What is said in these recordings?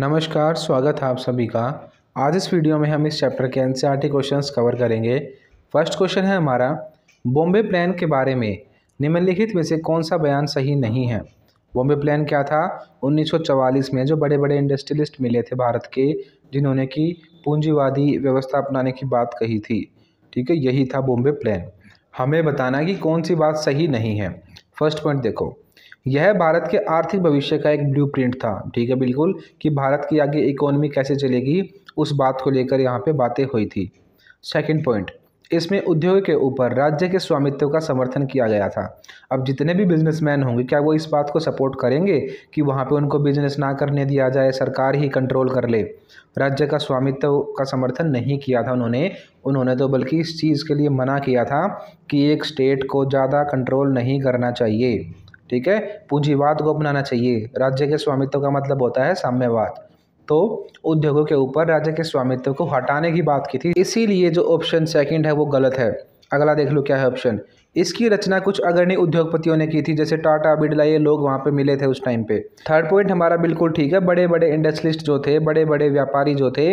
नमस्कार स्वागत है आप सभी का आज इस वीडियो में हम इस चैप्टर के एन सी क्वेश्चन कवर करेंगे फर्स्ट क्वेश्चन है हमारा बॉम्बे प्लान के बारे में निम्नलिखित में से कौन सा बयान सही नहीं है बॉम्बे प्लान क्या था 1944 में जो बड़े बड़े इंडस्ट्रियलिस्ट मिले थे भारत के जिन्होंने कि पूंजीवादी व्यवस्था अपनाने की बात कही थी ठीक है यही था बॉम्बे प्लान हमें बताना कि कौन सी बात सही नहीं है फर्स्ट पॉइंट देखो यह भारत के आर्थिक भविष्य का एक ब्लू था ठीक है बिल्कुल कि भारत की आगे इकोनॉमी कैसे चलेगी उस बात को लेकर यहाँ पे बातें हुई थी सेकेंड पॉइंट इसमें उद्योग के ऊपर राज्य के स्वामित्व का समर्थन किया गया था अब जितने भी बिजनेसमैन होंगे क्या वो इस बात को सपोर्ट करेंगे कि वहाँ पे उनको बिजनेस ना करने दिया जाए सरकार ही कंट्रोल कर ले राज्य का स्वामित्व का समर्थन नहीं किया था उन्होंने उन्होंने तो बल्कि इस चीज़ के लिए मना किया था कि एक स्टेट को ज़्यादा कंट्रोल नहीं करना चाहिए ठीक है पूंजीवाद को अपनाना चाहिए राज्य के स्वामित्व का मतलब होता है साम्यवाद तो उद्योगों के ऊपर राज्य के स्वामित्व को हटाने की बात की थी इसीलिए जो ऑप्शन सेकंड है वो गलत है अगला देख लो क्या है ऑप्शन इसकी रचना कुछ अग्रणी उद्योगपतियों ने की थी जैसे टाटा बिड़ला ये लोग वहाँ पे मिले थे उस टाइम पे थर्ड पॉइंट हमारा बिल्कुल ठीक है बड़े बड़े इंडस्ट्रिस्ट जो थे बड़े बड़े व्यापारी जो थे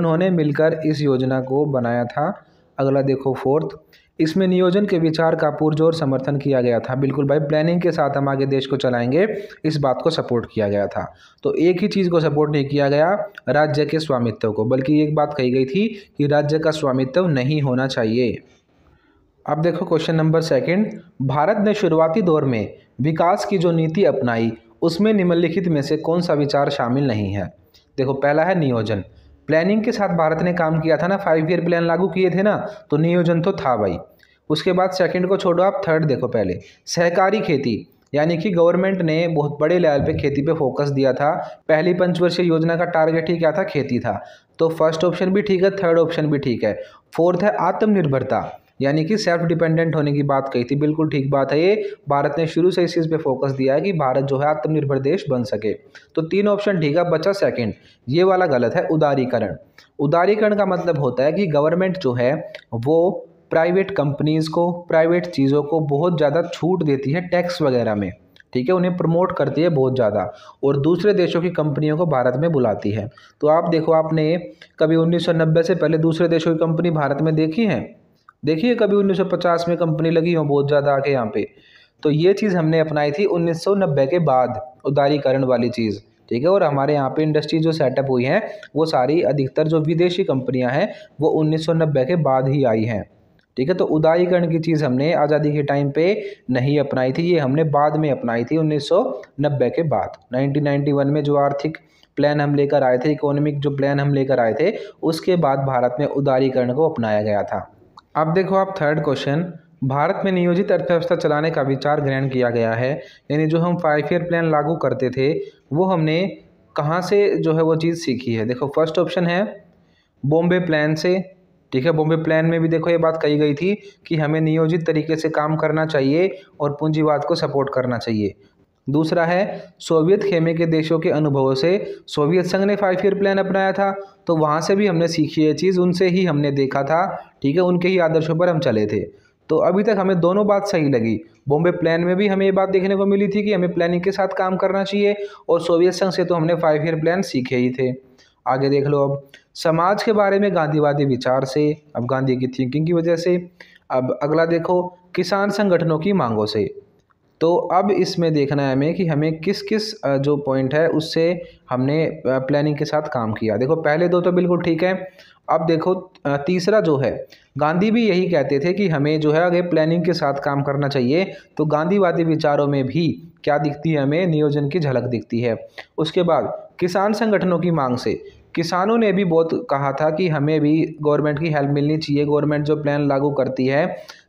उन्होंने मिलकर इस योजना को बनाया था अगला देखो फोर्थ इसमें नियोजन के विचार का पुरजोर समर्थन किया गया था बिल्कुल भाई प्लानिंग के साथ हम आगे देश को चलाएंगे इस बात को सपोर्ट किया गया था तो एक ही चीज़ को सपोर्ट नहीं किया गया राज्य के स्वामित्व को बल्कि एक बात कही गई थी कि राज्य का स्वामित्व नहीं होना चाहिए अब देखो क्वेश्चन नंबर सेकेंड भारत ने शुरुआती दौर में विकास की जो नीति अपनाई उसमें निम्नलिखित में से कौन सा विचार शामिल नहीं है देखो पहला है नियोजन प्लानिंग के साथ भारत ने काम किया था ना फाइव ईयर प्लान लागू किए थे ना तो नियोजन तो था भाई उसके बाद सेकंड को छोड़ो आप थर्ड देखो पहले सहकारी खेती यानी कि गवर्नमेंट ने बहुत बड़े लेवल पे खेती पे फोकस दिया था पहली पंचवर्षीय योजना का टारगेट ही क्या था खेती था तो फर्स्ट ऑप्शन भी ठीक है थर्ड ऑप्शन भी ठीक है फोर्थ है आत्मनिर्भरता यानी कि सेल्फ डिपेंडेंट होने की बात कही थी बिल्कुल ठीक बात है ये भारत ने शुरू से इस चीज़ पर फोकस दिया है कि भारत जो है आत्मनिर्भर देश बन सके तो तीन ऑप्शन ठीक है बचा सेकेंड ये वाला गलत है उदारीकरण उदारीकरण का मतलब होता है कि गवर्नमेंट जो है वो प्राइवेट कंपनीज़ को प्राइवेट चीज़ों को बहुत ज़्यादा छूट देती है टैक्स वगैरह में ठीक है उन्हें प्रमोट करती है बहुत ज़्यादा और दूसरे देशों की कंपनियों को भारत में बुलाती है तो आप देखो आपने कभी 1990 से पहले दूसरे देशों की कंपनी भारत में देखी है देखिए कभी 1950 में कंपनी लगी हो बहुत ज़्यादा आके यहाँ पे तो ये चीज़ हमने अपनाई थी 1990 के बाद उदारीकरण वाली चीज़ ठीक है और हमारे यहाँ पे इंडस्ट्री जो सेटअप हुई है वो सारी अधिकतर जो विदेशी कंपनियाँ हैं वो उन्नीस के बाद ही आई हैं ठीक है तो उदारीकरण की चीज़ हमने आज़ादी के टाइम पे नहीं अपनाई थी ये हमने बाद में अपनाई थी 1990 के बाद 1991 में जो आर्थिक प्लान हम लेकर आए थे इकोनॉमिक जो प्लान हम लेकर आए थे उसके बाद भारत में उदारीकरण को अपनाया गया था अब देखो आप थर्ड क्वेश्चन भारत में नियोजित अर्थव्यवस्था चलाने का विचार ग्रहण किया गया है यानी जो हम फाइव ईयर प्लान लागू करते थे वो हमने कहाँ से जो है वो चीज़ सीखी है देखो फर्स्ट ऑप्शन है बॉम्बे प्लान से ठीक है बॉम्बे प्लान में भी देखो ये बात कही गई थी कि हमें नियोजित तरीके से काम करना चाहिए और पूंजीवाद को सपोर्ट करना चाहिए दूसरा है सोवियत खेमे के देशों के अनुभवों से सोवियत संघ ने फाइव ईयर प्लान अपनाया था तो वहाँ से भी हमने सीखी ये चीज़ उनसे ही हमने देखा था ठीक है उनके ही आदर्शों पर हम चले थे तो अभी तक हमें दोनों बात सही लगी बॉम्बे प्लान में भी हमें ये बात देखने को मिली थी कि हमें प्लानिंग के साथ काम करना चाहिए और सोवियत संघ से तो हमने फाइव ईयर प्लान सीखे ही थे आगे देख लो अब समाज के बारे में गांधीवादी विचार से अब गांधी की थिंकिंग की वजह से अब अगला देखो किसान संगठनों की मांगों से तो अब इसमें देखना है हमें कि हमें किस किस जो पॉइंट है उससे हमने प्लानिंग के साथ काम किया देखो पहले दो तो बिल्कुल ठीक है अब देखो तीसरा जो है गांधी भी यही कहते थे कि हमें जो है अगर प्लानिंग के साथ काम करना चाहिए तो गांधीवादी विचारों में भी क्या दिखती है हमें नियोजन की झलक दिखती है उसके बाद किसान संगठनों की मांग से किसानों ने भी बहुत कहा था कि हमें भी गवर्नमेंट की हेल्प मिलनी चाहिए गवर्नमेंट जो प्लान लागू करती है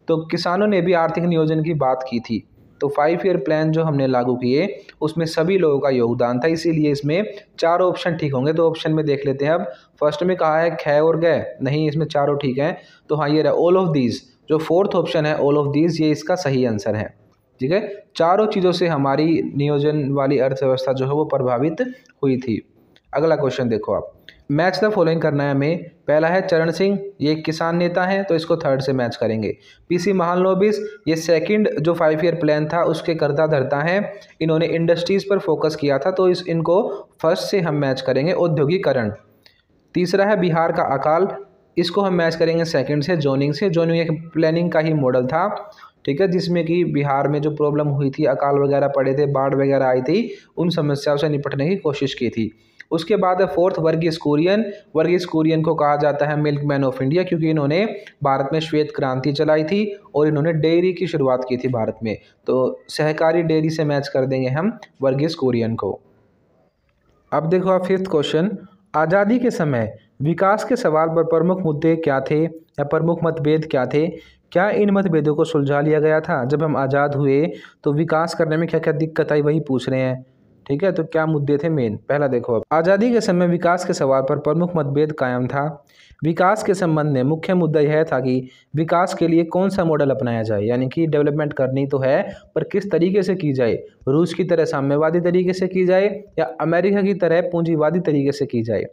तो किसानों ने भी आर्थिक नियोजन की बात की थी तो फाइव ईयर प्लान जो हमने लागू किए उसमें सभी लोगों का योगदान था इसीलिए इसमें चार ऑप्शन ठीक होंगे तो ऑप्शन में देख लेते हैं अब फर्स्ट में कहा है खै और गए नहीं इसमें चारों ठीक हैं तो हाँ ये रहा ऑल ऑफ दीज जो फोर्थ ऑप्शन है ऑल ऑफ दीज ये इसका सही आंसर है ठीक है चारों चीज़ों से हमारी नियोजन वाली अर्थव्यवस्था जो है वो प्रभावित हुई थी अगला क्वेश्चन देखो आप मैच द फॉलोइंग करना है हमें पहला है चरण सिंह ये किसान नेता हैं तो इसको थर्ड से मैच करेंगे पीसी महालनोबिस ये सेकंड जो फाइव ईयर प्लान था उसके करता धरता हैं इन्होंने इंडस्ट्रीज़ पर फोकस किया था तो इस इनको फर्स्ट से हम मैच करेंगे औद्योगिकरण तीसरा है बिहार का अकाल इसको हम मैच करेंगे सेकेंड से जोनिंग से जोनिंग एक प्लानिंग का ही मॉडल था ठीक है जिसमें कि बिहार में जो प्रॉब्लम हुई थी अकाल वगैरह पड़े थे बाढ़ वगैरह आई थी उन समस्याओं से निपटने की कोशिश की थी उसके बाद है फोर्थ वर्गीस कुरियन वर्गीस कुरियन को कहा जाता है मिल्क मैन ऑफ इंडिया क्योंकि इन्होंने भारत में श्वेत क्रांति चलाई थी और इन्होंने डेयरी की शुरुआत की थी भारत में तो सहकारी डेयरी से मैच कर देंगे हम वर्गीस कुरियन को अब देखो आप फिफ्थ क्वेश्चन आज़ादी के समय विकास के सवाल पर प्रमुख मुद्दे क्या थे या प्रमुख मतभेद क्या थे क्या इन मतभेदों को सुलझा लिया गया था जब हम आज़ाद हुए तो विकास करने में क्या क्या दिक्कत आई वही पूछ रहे हैं ठीक है तो क्या मुद्दे थे मेन पहला देखो अब आज़ादी के समय विकास के सवाल पर प्रमुख मतभेद कायम था विकास के संबंध में मुख्य मुद्दा यह था कि विकास के लिए कौन सा मॉडल अपनाया जाए यानी कि डेवलपमेंट करनी तो है पर किस तरीके से की जाए रूस की तरह साम्यवादी तरीके से की जाए या अमेरिका की तरह पूंजीवादी तरीके से की जाए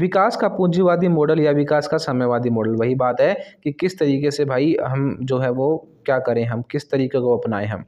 विकास का पूंजीवादी मॉडल या विकास का साम्यवादी मॉडल वही बात है कि किस तरीके से भाई हम जो है वो क्या करें हम किस तरीके को अपनाएं हम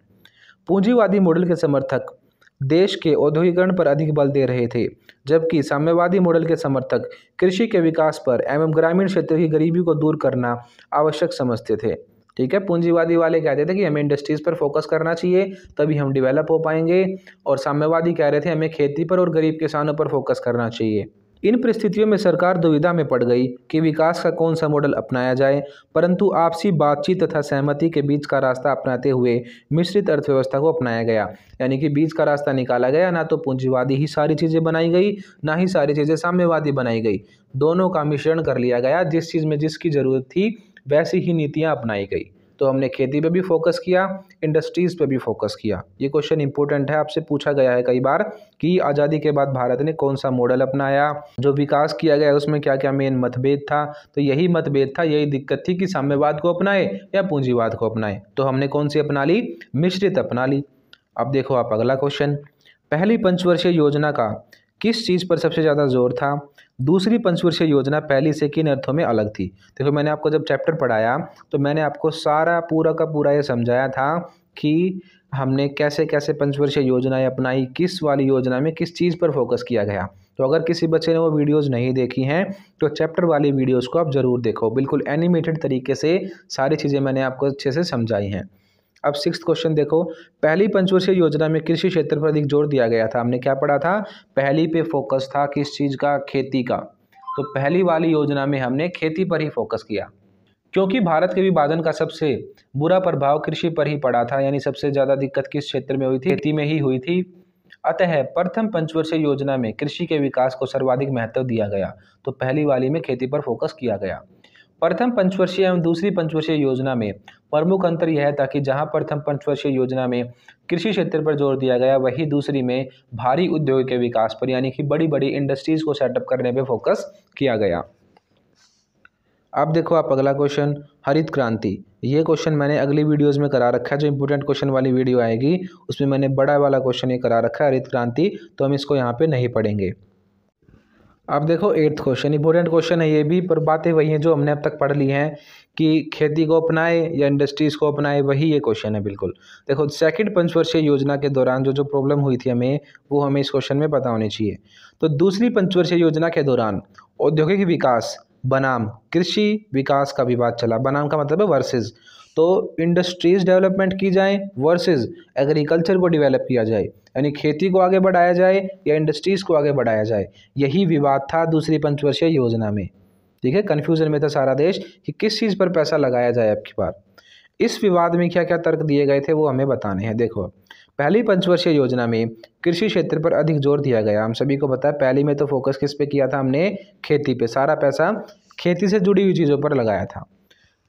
पूंजीवादी मॉडल के समर्थक देश के औद्योगिकरण पर अधिक बल दे रहे थे जबकि साम्यवादी मॉडल के समर्थक कृषि के विकास पर एवं ग्रामीण क्षेत्र की गरीबी को दूर करना आवश्यक समझते थे ठीक है पूंजीवादी वाले कहते थे कि हमें इंडस्ट्रीज़ पर फोकस करना चाहिए तभी हम डेवलप हो पाएंगे और साम्यवादी कह रहे थे हमें खेती पर और गरीब किसानों पर फोकस करना चाहिए इन परिस्थितियों में सरकार दुविधा में पड़ गई कि विकास का कौन सा मॉडल अपनाया जाए परंतु आपसी बातचीत तथा सहमति के बीच का रास्ता अपनाते हुए मिश्रित अर्थव्यवस्था को अपनाया गया यानी कि बीच का रास्ता निकाला गया ना तो पूंजीवादी ही सारी चीज़ें बनाई गई ना ही सारी चीज़ें साम्यवादी बनाई गई दोनों का मिश्रण कर लिया गया जिस चीज़ में जिसकी ज़रूरत थी वैसी ही नीतियाँ अपनाई गई तो हमने खेती पे भी फोकस किया इंडस्ट्रीज़ पे भी फोकस किया ये क्वेश्चन इंपॉर्टेंट है आपसे पूछा गया है कई बार कि आज़ादी के बाद भारत ने कौन सा मॉडल अपनाया जो विकास किया गया उसमें क्या क्या मेन मतभेद था तो यही मतभेद था यही दिक्कत थी कि साम्यवाद को अपनाए या पूंजीवाद को अपनाए तो हमने कौन सी अपना ली मिश्रित अपना ली अब देखो आप अगला क्वेश्चन पहली पंचवर्षीय योजना का किस चीज़ पर सबसे ज़्यादा जोर था दूसरी पंचवर्षीय योजना पहली से किन अर्थों में अलग थी देखो तो मैंने आपको जब चैप्टर पढ़ाया तो मैंने आपको सारा पूरा का पूरा ये समझाया था कि हमने कैसे कैसे पंचवर्षीय योजनाएं अपनाई किस वाली योजना में किस चीज़ पर फोकस किया गया तो अगर किसी बच्चे ने वो वीडियोस नहीं देखी हैं तो चैप्टर वाली वीडियोस को आप ज़रूर देखो बिल्कुल एनिमेटेड तरीके से सारी चीज़ें मैंने आपको अच्छे से समझाई हैं अब सिक्स क्वेश्चन देखो पहली पंचवर्षीय योजना में कृषि क्षेत्र पर अधिक जोर दिया गया था हमने क्या पढ़ा था पहली पे फोकस था किस चीज़ का खेती का तो पहली वाली योजना में हमने खेती पर ही फोकस किया क्योंकि भारत के विभाजन का सबसे बुरा प्रभाव कृषि पर ही पड़ा था यानी सबसे ज़्यादा दिक्कत किस क्षेत्र में हुई थी खेती में ही हुई थी अतः प्रथम पंचवर्षीय योजना में कृषि के विकास को सर्वाधिक महत्व दिया गया तो पहली वाली में खेती पर फोकस किया गया प्रथम पंचवर्षीय एवं दूसरी पंचवर्षीय योजना में प्रमुख अंतर यह था कि जहां प्रथम पंचवर्षीय योजना में कृषि क्षेत्र पर जोर दिया गया वही दूसरी में भारी उद्योग के विकास पर यानी कि बड़ी बड़ी इंडस्ट्रीज को सेटअप करने पर फोकस किया गया अब देखो आप अगला क्वेश्चन हरित क्रांति ये क्वेश्चन मैंने अगली वीडियोस में करा रखा है जो इंपॉर्टेंट क्वेश्चन वाली वीडियो आएगी उसमें मैंने बड़ा वाला क्वेश्चन ये करा रखा है हरित क्रांति तो हम इसको यहाँ पे नहीं पढ़ेंगे अब देखो एट्थ क्वेश्चन इंपॉर्टेंट क्वेश्चन है ये भी पर बातें वही हैं जो हमने अब तक पढ़ ली हैं कि खेती को अपनाए या इंडस्ट्रीज़ को अपनाए वही ये क्वेश्चन है बिल्कुल देखो सेकंड पंचवर्षीय योजना के दौरान जो जो प्रॉब्लम हुई थी हमें वो हमें इस क्वेश्चन में पता होनी चाहिए तो दूसरी पंचवर्षीय योजना के दौरान औद्योगिक विकास बनाम कृषि विकास का विवाद चला बनाम का मतलब है वर्सेज तो इंडस्ट्रीज़ डेवलपमेंट की जाए वर्सेस एग्रीकल्चर को डेवलप किया जाए यानी खेती को आगे बढ़ाया जाए या इंडस्ट्रीज़ को आगे बढ़ाया जाए यही विवाद था दूसरी पंचवर्षीय योजना में ठीक है कन्फ्यूज़न में था सारा देश कि किस चीज़ पर पैसा लगाया जाए आपकी बार इस विवाद में क्या क्या तर्क दिए गए थे वो हमें बताने हैं देखो पहली पंचवर्षीय योजना में कृषि क्षेत्र पर अधिक जोर दिया गया हम सभी को पता है पहली में तो फोकस किस पे किया था हमने खेती पे सारा पैसा खेती से जुड़ी हुई चीज़ों पर लगाया था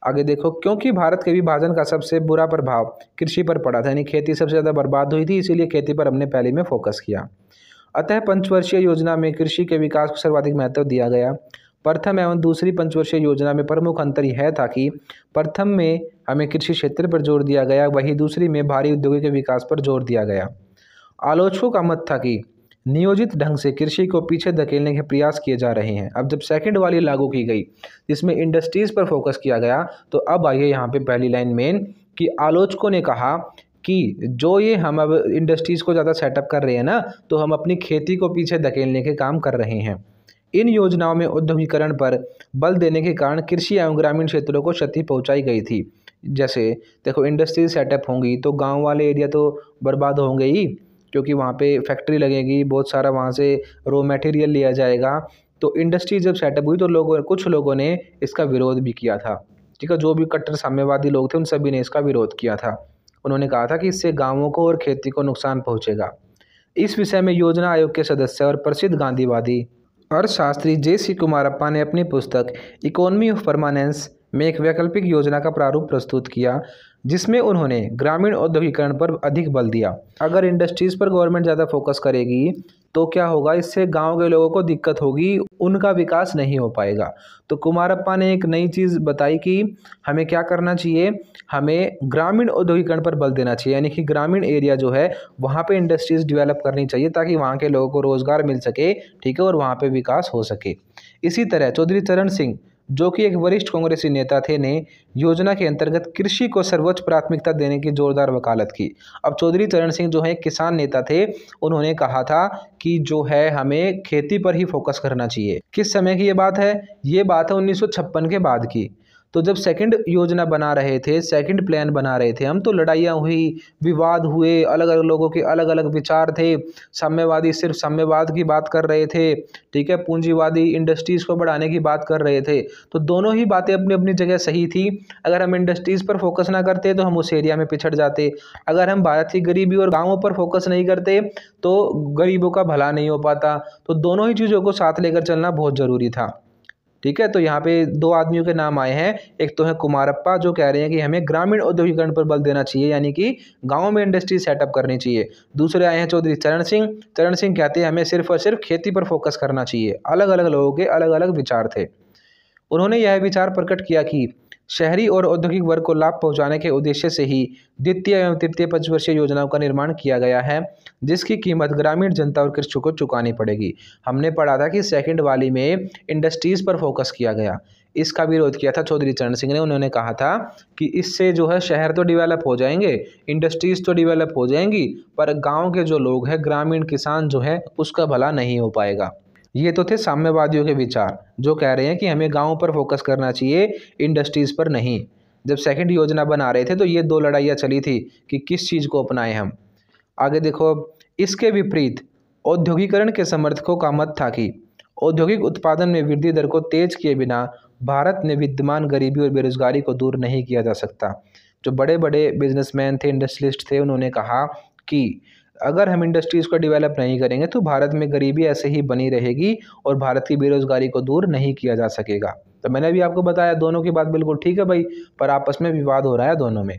आगे देखो क्योंकि भारत के विभाजन का सबसे बुरा प्रभाव कृषि पर पड़ा था यानी खेती सबसे ज़्यादा बर्बाद हुई थी इसीलिए खेती पर हमने पहले में फोकस किया अतः पंचवर्षीय योजना में कृषि के विकास को सर्वाधिक महत्व दिया गया प्रथम एवं दूसरी पंचवर्षीय योजना में प्रमुख अंतर यह था कि प्रथम में हमें कृषि क्षेत्र पर जोर दिया गया वहीं दूसरी में भारी उद्योगों के विकास पर जोर दिया गया आलोचकों का मत था कि नियोजित ढंग से कृषि को पीछे धकेलने के प्रयास किए जा रहे हैं अब जब सेकंड वाली लागू की गई जिसमें इंडस्ट्रीज़ पर फोकस किया गया तो अब आइए यहाँ पे पहली लाइन मेन कि आलोचकों ने कहा कि जो ये हम अब इंडस्ट्रीज़ को ज़्यादा सेटअप कर रहे हैं ना तो हम अपनी खेती को पीछे धकेलने के काम कर रहे हैं इन योजनाओं में उद्यमीकरण पर बल देने के कारण कृषि एवं ग्रामीण क्षेत्रों को क्षति पहुँचाई गई थी जैसे देखो इंडस्ट्रीज सेटअप होंगी तो गांव वाले एरिया तो बर्बाद होंगे ही क्योंकि वहाँ पे फैक्ट्री लगेगी बहुत सारा वहाँ से रॉ मटेरियल लिया जाएगा तो इंडस्ट्री जब सेटअप हुई तो लोगों कुछ लोगों ने इसका विरोध भी किया था ठीक है जो भी कट्टर साम्यवादी लोग थे उन सभी ने इसका विरोध किया था उन्होंने कहा था कि इससे गाँवों को और खेती को नुकसान पहुँचेगा इस विषय में योजना आयोग के सदस्य और प्रसिद्ध गांधीवादी अर्थशास्त्री जे सी कुमारप्पा ने अपनी पुस्तक इकोनॉमी ऑफ परमानेंस મે એક વૈકલ્પિક યોજના કા પ્રારૂપ પ્રસ્તુત કિયા જિસમે ઉનહોને ગ્રામીણ ઉદ્યોગીકરણ પર અધિક બલ દિયા અગર ઇન્ડસ્ટ્રીઝ પર ગવર્નમેન્ટ જ્યાદા ફોકસ કરેગી તો ક્યા હોગા ઇસસે ગاؤં કે લોકો કો દિક્કત હોગી ઉનકા વિકાસ નહીં હો પાએગા તો કુમારપપાને એક નવી ચીઝ બતાઈ કી હમે ક્યા કરના ચીયે હમે ગ્રામીણ ઉદ્યોગીકરણ પર બલ દેના ચીયેયાની કી ગ્રામીણ એરિયા જો હે વહા પે ઇન્ડસ્ટ્રીઝ ડીવેલપ કરની ચીયે તાકી વહા કે લોકો કો રોજગાર મિલ સકે ઠીક હે ઓર વહા પે વિકાસ હો સકે ઇસી તરહ ચોધરી તરન સિંહ जो कि एक वरिष्ठ कांग्रेसी नेता थे ने योजना के अंतर्गत कृषि को सर्वोच्च प्राथमिकता देने की जोरदार वकालत की अब चौधरी चरण सिंह जो है किसान नेता थे उन्होंने कहा था कि जो है हमें खेती पर ही फोकस करना चाहिए किस समय की ये बात है ये बात है उन्नीस के बाद की तो जब सेकंड योजना बना रहे थे सेकंड प्लान बना रहे थे हम तो लड़ाइयाँ हुई विवाद हुए अलग अलग लोगों के अलग अलग विचार थे साम्यवादी सिर्फ साम्यवाद की बात कर रहे थे ठीक है पूंजीवादी इंडस्ट्रीज़ को बढ़ाने की बात कर रहे थे तो दोनों ही बातें अपनी अपनी जगह सही थी अगर हम इंडस्ट्रीज़ पर फोकस ना करते तो हम उस एरिया में पिछड़ जाते अगर हम भारत की गरीबी और गाँवों पर फोकस नहीं करते तो गरीबों का भला नहीं हो पाता तो दोनों ही चीज़ों को साथ लेकर चलना बहुत ज़रूरी था ठीक है तो यहाँ पे दो आदमियों के नाम आए हैं एक तो है कुमारप्पा जो कह रहे हैं कि हमें ग्रामीण औद्योगिकरण पर बल देना चाहिए यानी कि गाँव में इंडस्ट्री सेटअप करनी चाहिए दूसरे आए हैं चौधरी चरण सिंह चरण सिंह कहते हैं हमें सिर्फ और सिर्फ खेती पर फोकस करना चाहिए अलग अलग लोगों के अलग अलग विचार थे उन्होंने यह विचार प्रकट किया कि शहरी और औद्योगिक वर्ग को लाभ पहुंचाने के उद्देश्य से ही द्वितीय एवं तृतीय पंचवर्षीय योजनाओं का निर्माण किया गया है जिसकी कीमत ग्रामीण जनता और कृषकों को चुकानी पड़ेगी हमने पढ़ा था कि सेकंड वाली में इंडस्ट्रीज़ पर फोकस किया गया इसका विरोध किया था चौधरी चरण सिंह ने उन्होंने कहा था कि इससे जो है शहर तो डिवेलप हो जाएंगे इंडस्ट्रीज़ तो डिवेलप हो जाएंगी पर गाँव के जो लोग हैं ग्रामीण किसान जो है उसका भला नहीं हो पाएगा ये तो थे साम्यवादियों के विचार जो कह रहे हैं कि हमें गाँव पर फोकस करना चाहिए इंडस्ट्रीज़ पर नहीं जब सेकंड योजना बना रहे थे तो ये दो लड़ाइयाँ चली थी कि किस चीज़ को अपनाएं हम आगे देखो इसके विपरीत औद्योगिकरण के समर्थकों का मत था कि औद्योगिक उत्पादन में वृद्धि दर को तेज किए बिना भारत में विद्यमान गरीबी और बेरोजगारी को दूर नहीं किया जा सकता जो बड़े बड़े बिजनेसमैन थे इंडस्ट्रियलिस्ट थे उन्होंने कहा कि अगर हम इंडस्ट्रीज़ को डेवलप नहीं करेंगे तो भारत में गरीबी ऐसे ही बनी रहेगी और भारत की बेरोज़गारी को दूर नहीं किया जा सकेगा तो मैंने भी आपको बताया दोनों की बात बिल्कुल ठीक है भाई पर आपस में विवाद हो रहा है दोनों में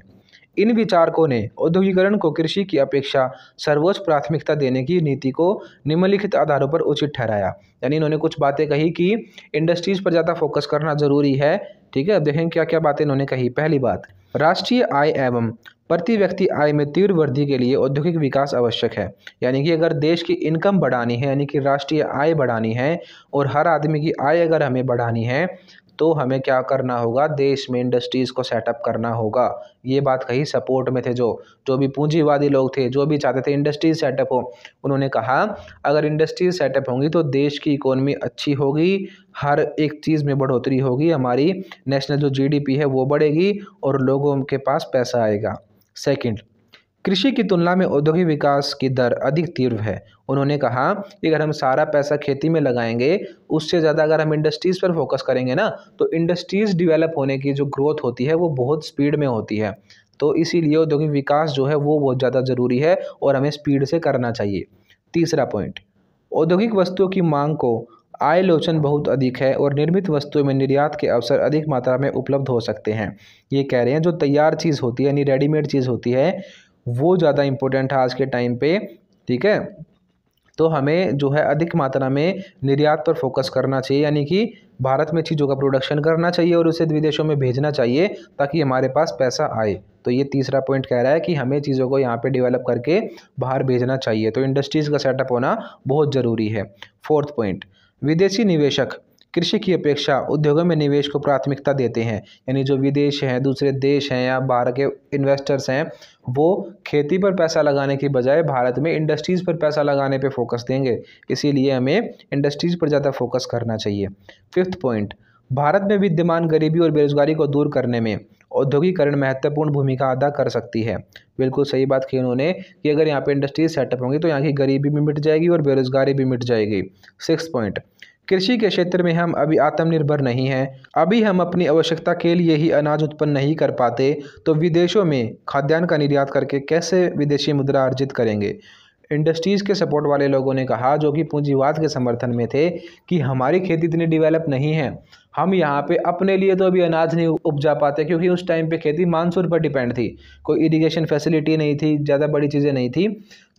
इन विचारकों ने औद्योगिकरण को कृषि की अपेक्षा सर्वोच्च प्राथमिकता देने की नीति को निम्नलिखित आधारों पर उचित ठहराया यानी इन्होंने कुछ बातें कही कि इंडस्ट्रीज पर ज़्यादा फोकस करना ज़रूरी है ठीक है अब देखें क्या क्या बातें इन्होंने कही पहली बात राष्ट्रीय आय एवं प्रति व्यक्ति आय में तीव्र वृद्धि के लिए औद्योगिक विकास आवश्यक है यानी कि अगर देश की इनकम बढ़ानी है यानी कि राष्ट्रीय आय बढ़ानी है और हर आदमी की आय अगर हमें बढ़ानी है तो हमें क्या करना होगा देश में इंडस्ट्रीज़ को सेटअप करना होगा ये बात कही सपोर्ट में थे जो जो भी पूंजीवादी लोग थे जो भी चाहते थे इंडस्ट्रीज सेटअप हो उन्होंने कहा अगर इंडस्ट्रीज सेटअप होंगी तो देश की इकोनॉमी अच्छी होगी हर एक चीज़ में बढ़ोतरी होगी हमारी नेशनल जो जी है वो बढ़ेगी और लोगों के पास पैसा आएगा सेकेंड कृषि की तुलना में औद्योगिक विकास की दर अधिक तीव्र है उन्होंने कहा कि अगर हम सारा पैसा खेती में लगाएंगे उससे ज़्यादा अगर हम इंडस्ट्रीज़ पर फोकस करेंगे ना तो इंडस्ट्रीज़ डिवेलप होने की जो ग्रोथ होती है वो बहुत स्पीड में होती है तो इसीलिए औद्योगिक विकास जो है वो बहुत ज़्यादा ज़रूरी है और हमें स्पीड से करना चाहिए तीसरा पॉइंट औद्योगिक वस्तुओं की मांग को आय लोचन बहुत अधिक है और निर्मित वस्तुओं में निर्यात के अवसर अधिक मात्रा में उपलब्ध हो सकते हैं ये कह रहे हैं जो तैयार चीज़ होती है यानी रेडीमेड चीज़ होती है वो ज़्यादा इम्पोर्टेंट है आज के टाइम पे ठीक है तो हमें जो है अधिक मात्रा में निर्यात पर फोकस करना चाहिए यानी कि भारत में चीज़ों का प्रोडक्शन करना चाहिए और उसे विदेशों में भेजना चाहिए ताकि हमारे पास पैसा आए तो ये तीसरा पॉइंट कह रहा है कि हमें चीज़ों को यहाँ पे डेवलप करके बाहर भेजना चाहिए तो इंडस्ट्रीज़ का सेटअप होना बहुत ज़रूरी है फोर्थ पॉइंट विदेशी निवेशक कृषि की अपेक्षा उद्योगों में निवेश को प्राथमिकता देते हैं यानी जो विदेश हैं दूसरे देश हैं या बाहर के इन्वेस्टर्स हैं वो खेती पर पैसा लगाने की बजाय भारत में इंडस्ट्रीज़ पर पैसा लगाने पे फोकस देंगे इसीलिए हमें इंडस्ट्रीज़ पर ज़्यादा फोकस करना चाहिए फिफ्थ पॉइंट भारत में विद्यमान गरीबी और बेरोजगारी को दूर करने में औद्योगिकरण महत्वपूर्ण भूमिका अदा कर सकती है बिल्कुल सही बात की उन्होंने कि अगर यहाँ पे इंडस्ट्रीज सेटअप होंगी तो यहाँ की गरीबी भी मिट जाएगी और बेरोजगारी भी मिट जाएगी सिक्स पॉइंट कृषि के क्षेत्र में हम अभी आत्मनिर्भर नहीं हैं अभी हम अपनी आवश्यकता के लिए ही अनाज उत्पन्न नहीं कर पाते तो विदेशों में खाद्यान्न का निर्यात करके कैसे विदेशी मुद्रा अर्जित करेंगे इंडस्ट्रीज़ के सपोर्ट वाले लोगों ने कहा जो कि पूंजीवाद के समर्थन में थे कि हमारी खेती इतनी डिवेलप नहीं है हम यहाँ पे अपने लिए तो अभी अनाज नहीं उपजा पाते क्योंकि उस टाइम पे खेती मानसून पर डिपेंड थी कोई इरिगेशन फैसिलिटी नहीं थी ज़्यादा बड़ी चीज़ें नहीं थी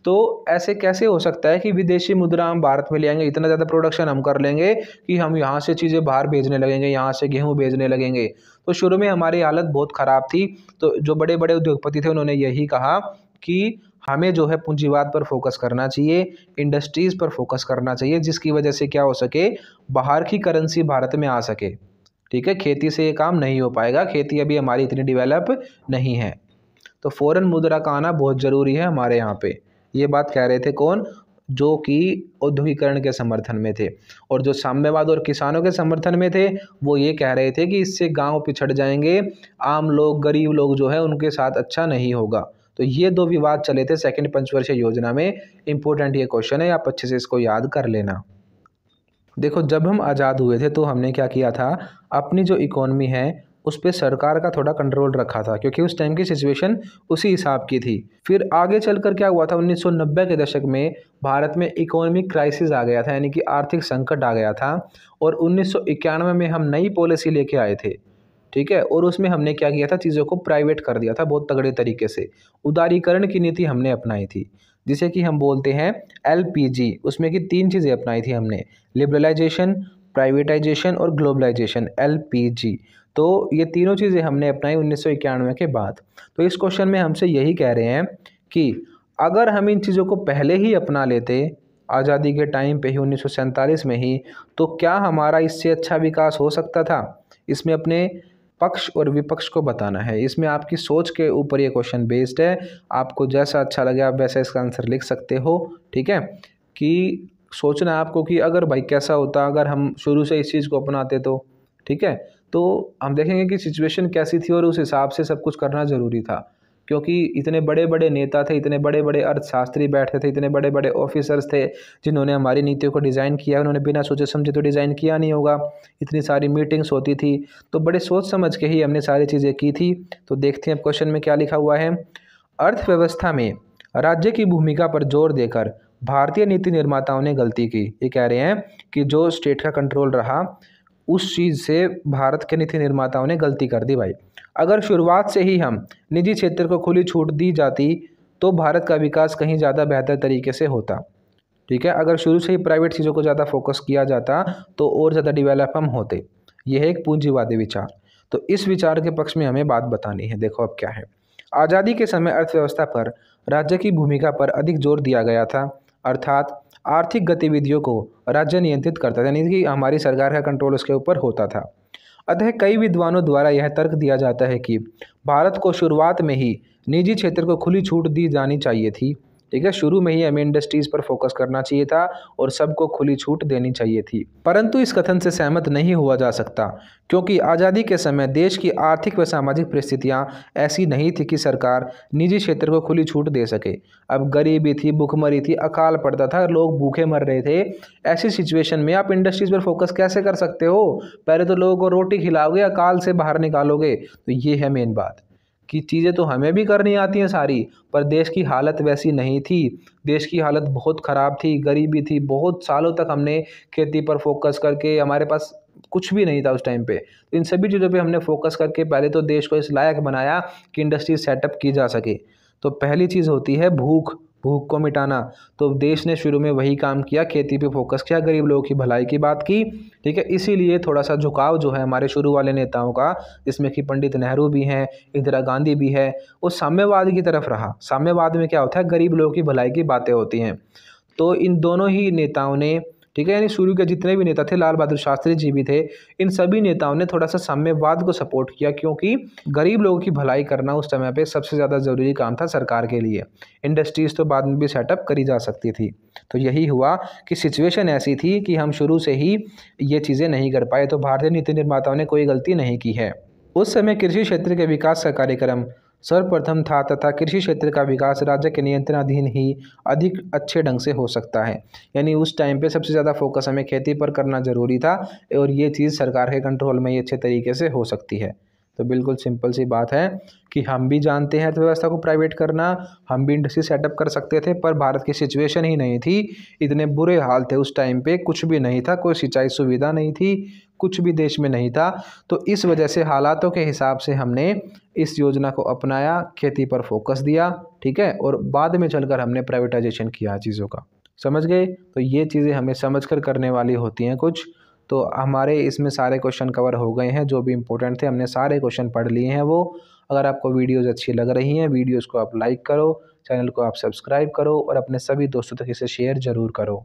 तो ऐसे कैसे हो सकता है कि विदेशी मुद्रा हम भारत में ले आएंगे इतना ज़्यादा प्रोडक्शन हम कर लेंगे कि हम यहाँ से चीज़ें बाहर भेजने लगेंगे यहाँ से गेहूँ भेजने लगेंगे तो शुरू में हमारी हालत बहुत ख़राब थी तो जो बड़े बड़े उद्योगपति थे उन्होंने यही कहा कि हमें जो है पूंजीवाद पर फोकस करना चाहिए इंडस्ट्रीज़ पर फोकस करना चाहिए जिसकी वजह से क्या हो सके बाहर की करेंसी भारत में आ सके ठीक है खेती से ये काम नहीं हो पाएगा खेती अभी हमारी इतनी डिवेलप नहीं है तो फ़ौरन मुद्रा का आना बहुत ज़रूरी है हमारे यहाँ पर ये बात कह रहे थे कौन जो कि औद्योगिकरण के समर्थन में थे और जो साम्यवाद और किसानों के समर्थन में थे वो ये कह रहे थे कि इससे गांव पिछड़ जाएंगे आम लोग गरीब लोग जो है उनके साथ अच्छा नहीं होगा तो ये दो विवाद चले थे सेकंड पंचवर्षीय योजना में इम्पोर्टेंट ये क्वेश्चन है आप अच्छे से इसको याद कर लेना देखो जब हम आज़ाद हुए थे तो हमने क्या किया था अपनी जो इकोनॉमी है उस पर सरकार का थोड़ा कंट्रोल रखा था क्योंकि उस टाइम की सिचुएशन उसी हिसाब की थी फिर आगे चलकर क्या हुआ था 1990 के दशक में भारत में इकोनॉमिक क्राइसिस आ गया था यानी कि आर्थिक संकट आ गया था और उन्नीस में हम नई पॉलिसी लेके आए थे ठीक है और उसमें हमने क्या किया था चीज़ों को प्राइवेट कर दिया था बहुत तगड़े तरीके से उदारीकरण की नीति हमने अपनाई थी जिसे कि हम बोलते हैं एल उसमें कि तीन चीज़ें अपनाई थी हमने लिबरलाइजेशन प्राइवेटाइजेशन और ग्लोबलाइजेशन एल तो ये तीनों चीज़ें हमने अपनाई उन्नीस के बाद तो इस क्वेश्चन में हमसे यही कह रहे हैं कि अगर हम इन चीज़ों को पहले ही अपना लेते आज़ादी के टाइम पे ही उन्नीस में ही तो क्या हमारा इससे अच्छा विकास हो सकता था इसमें अपने पक्ष और विपक्ष को बताना है इसमें आपकी सोच के ऊपर ये क्वेश्चन बेस्ड है आपको जैसा अच्छा लगे आप वैसा इसका आंसर लिख सकते हो ठीक है कि सोचना आपको कि अगर भाई कैसा होता अगर हम शुरू से इस चीज़ को अपनाते तो ठीक है तो हम देखेंगे कि सिचुएशन कैसी थी और उस हिसाब से सब कुछ करना ज़रूरी था क्योंकि इतने बड़े बड़े नेता थे इतने बड़े बड़े अर्थशास्त्री बैठे थे इतने बड़े बड़े ऑफिसर्स थे जिन्होंने हमारी नीतियों को डिज़ाइन किया उन्होंने बिना सोचे समझे तो डिज़ाइन किया नहीं होगा इतनी सारी मीटिंग्स होती थी तो बड़े सोच समझ के ही हमने सारी चीज़ें की थी तो देखते हैं अब क्वेश्चन में क्या लिखा हुआ है अर्थव्यवस्था में राज्य की भूमिका पर जोर देकर भारतीय नीति निर्माताओं ने गलती की ये कह रहे हैं कि जो स्टेट का कंट्रोल रहा उस चीज़ से भारत के नीति निर्माताओं ने गलती कर दी भाई अगर शुरुआत से ही हम निजी क्षेत्र को खुली छूट दी जाती तो भारत का विकास कहीं ज़्यादा बेहतर तरीके से होता ठीक है अगर शुरू से ही प्राइवेट चीज़ों को ज़्यादा फोकस किया जाता तो और ज़्यादा डिवेलप हम होते यह एक पूंजीवादी विचार तो इस विचार के पक्ष में हमें बात बतानी है देखो अब क्या है आज़ादी के समय अर्थव्यवस्था पर राज्य की भूमिका पर अधिक जोर दिया गया था अर्थात आर्थिक गतिविधियों को राज्य नियंत्रित करता था यानी कि हमारी सरकार का कंट्रोल उसके ऊपर होता था अतः कई विद्वानों द्वारा यह तर्क दिया जाता है कि भारत को शुरुआत में ही निजी क्षेत्र को खुली छूट दी जानी चाहिए थी ठीक है शुरू में ही हमें इंडस्ट्रीज़ पर फोकस करना चाहिए था और सबको खुली छूट देनी चाहिए थी परंतु इस कथन से सहमत नहीं हुआ जा सकता क्योंकि आज़ादी के समय देश की आर्थिक व सामाजिक परिस्थितियाँ ऐसी नहीं थी कि सरकार निजी क्षेत्र को खुली छूट दे सके अब गरीबी थी भुखमरी थी अकाल पड़ता था लोग भूखे मर रहे थे ऐसी सिचुएशन में आप इंडस्ट्रीज़ पर फोकस कैसे कर सकते हो पहले तो लोगों को रोटी खिलाओगे अकाल से बाहर निकालोगे तो ये है मेन बात कि चीज़ें तो हमें भी करनी आती हैं सारी पर देश की हालत वैसी नहीं थी देश की हालत बहुत ख़राब थी गरीबी थी बहुत सालों तक हमने खेती पर फोकस करके हमारे पास कुछ भी नहीं था उस टाइम पे तो इन सभी चीज़ों पे हमने फोकस करके पहले तो देश को इस लायक बनाया कि इंडस्ट्री सेटअप की जा सके तो पहली चीज़ होती है भूख भूख को मिटाना तो देश ने शुरू में वही काम किया खेती पे फोकस किया गरीब लोगों की भलाई की बात की ठीक है इसीलिए थोड़ा सा झुकाव जो है हमारे शुरू वाले नेताओं का जिसमें कि पंडित नेहरू भी हैं इंदिरा गांधी भी है वो साम्यवाद की तरफ रहा साम्यवाद में क्या होता है गरीब लोगों की भलाई की बातें होती हैं तो इन दोनों ही नेताओं ने ठीक है यानी शुरू के जितने भी नेता थे लाल बहादुर शास्त्री जी भी थे इन सभी नेताओं ने थोड़ा सा साम्यवाद को सपोर्ट किया क्योंकि गरीब लोगों की भलाई करना उस समय पर सबसे ज़्यादा ज़रूरी काम था सरकार के लिए इंडस्ट्रीज़ तो बाद में भी सेटअप करी जा सकती थी तो यही हुआ कि सिचुएशन ऐसी थी कि हम शुरू से ही ये चीज़ें नहीं कर पाए तो भारतीय नीति निर्माताओं ने कोई गलती नहीं की है उस समय कृषि क्षेत्र के विकास का कार्यक्रम सर्वप्रथम था तथा कृषि क्षेत्र का विकास राज्य के नियंत्रणाधीन ही अधिक अच्छे ढंग से हो सकता है यानी उस टाइम पे सबसे ज़्यादा फोकस हमें खेती पर करना ज़रूरी था और ये चीज़ सरकार के कंट्रोल में ही अच्छे तरीके से हो सकती है तो बिल्कुल सिंपल सी बात है कि हम भी जानते हैं अर्थव्यवस्था को प्राइवेट करना हम भी इंडस्ट्री सेटअप कर सकते थे पर भारत की सिचुएशन ही नहीं थी इतने बुरे हाल थे उस टाइम पे कुछ भी नहीं था कोई सिंचाई सुविधा नहीं थी कुछ भी देश में नहीं था तो इस वजह से हालातों के हिसाब से हमने इस योजना को अपनाया खेती पर फोकस दिया ठीक है और बाद में चलकर हमने प्राइवेटाइजेशन किया चीज़ों का समझ गए तो ये चीज़ें हमें समझ कर करने वाली होती हैं कुछ तो हमारे इसमें सारे क्वेश्चन कवर हो गए हैं जो भी इंपॉर्टेंट थे हमने सारे क्वेश्चन पढ़ लिए हैं वो अगर आपको वीडियोज़ अच्छी लग रही हैं वीडियोज़ को आप लाइक करो चैनल को आप सब्सक्राइब करो और अपने सभी दोस्तों तक इसे शेयर ज़रूर करो